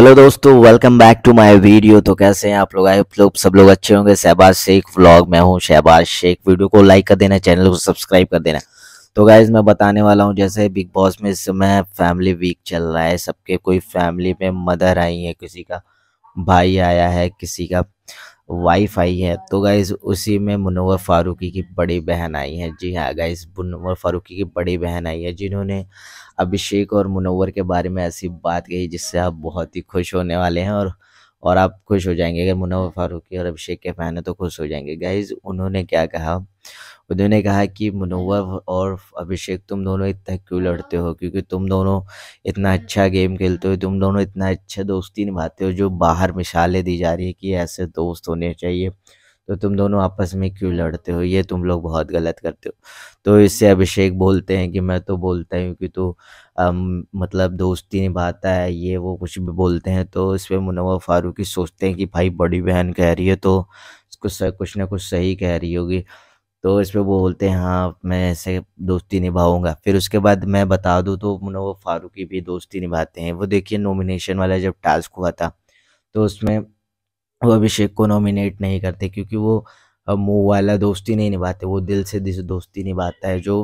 hello दोस्तों welcome back to my video तो कैसे हैं आप लोग आए लोग सब लोग अच्छे होंगे शहबाज शेख व्लॉग मैं हूं शहबाज शेख वीडियो को लाइक कर देना चैनल को सब्सक्राइब कर देना तो गाइज मैं बताने वाला हूं जैसे बिग बॉस में इस समय फैमिली वीक चल रहा है सबके कोई फैमिली में मदर आई है किसी का भाई आया है किसी का वाइफ आई है तो गाइज़ उसी में मुनवर फारूकी की बड़ी बहन आई है जी हाँ गाइज़ मुनवर फारूकी की बड़ी बहन आई है जिन्होंने अभिषेक और मुनवर के बारे में ऐसी बात कही जिससे आप बहुत ही खुश होने वाले हैं और और आप खुश हो जाएंगे अगर मुनवर फारूकी और अभिषेक के फैन हैं तो खुश हो जाएंगे गाइज़ उन्होंने क्या कहा उन्होंने कहा कि मनोवर और अभिषेक तुम दोनों इतना क्यों लड़ते हो क्योंकि तुम दोनों इतना अच्छा गेम खेलते हो तुम दोनों इतना अच्छा दोस्ती निभाते हो जो बाहर मिसालें दी जा रही है कि ऐसे दोस्त होने चाहिए तो तुम दोनों आपस में क्यों लड़ते हो ये तुम लोग बहुत गलत करते हो तो इससे अभिषेक बोलते हैं कि मैं तो बोलता हूँ कि तो मतलब दोस्ती निभाता है ये वो कुछ भी बोलते हैं तो इस पर मुनवर फारूकी सोचते हैं कि भाई बड़ी बहन कह रही है तो कुछ कुछ ना कुछ सही कह रही होगी तो इस पर वो बोलते हैं हाँ मैं ऐसे दोस्ती निभाऊंगा फिर उसके बाद मैं बता दूँ तो वो फारूकी भी दोस्ती निभाते हैं वो देखिए नॉमिनेशन वाला जब टास्क हुआ था तो उसमें वो अभिषेक को नॉमिनेट नहीं करते क्योंकि वो मुँह वाला दोस्ती नहीं निभाते वो दिल से दिल दोस्ती निभाता है जो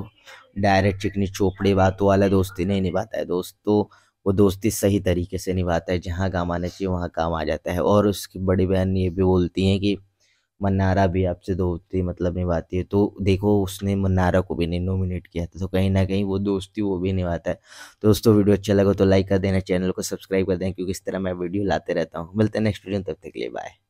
डायरेक्ट चिकनी चोपड़ी बातों वाला दोस्ती नहीं निभाता है दोस्त तो वो दोस्ती सही तरीके से निभाता है जहाँ काम आना चाहिए वहाँ काम आ जाता है और उसकी बड़ी बहन ये भी बोलती हैं कि मन्नारा भी आपसे दोस्ती मतलब निभाती है तो देखो उसने मन्नारा को भी नहीं नोमिनेट किया था तो कहीं ना कहीं वो दोस्ती वो भी निभाता है तो दोस्तों वीडियो अच्छा लगा तो लाइक कर देना चैनल को सब्सक्राइब कर देना क्योंकि इस तरह मैं वीडियो लाते रहता हूँ मिलते हैं नेक्स्ट वीडियो तब तक के लिए बाय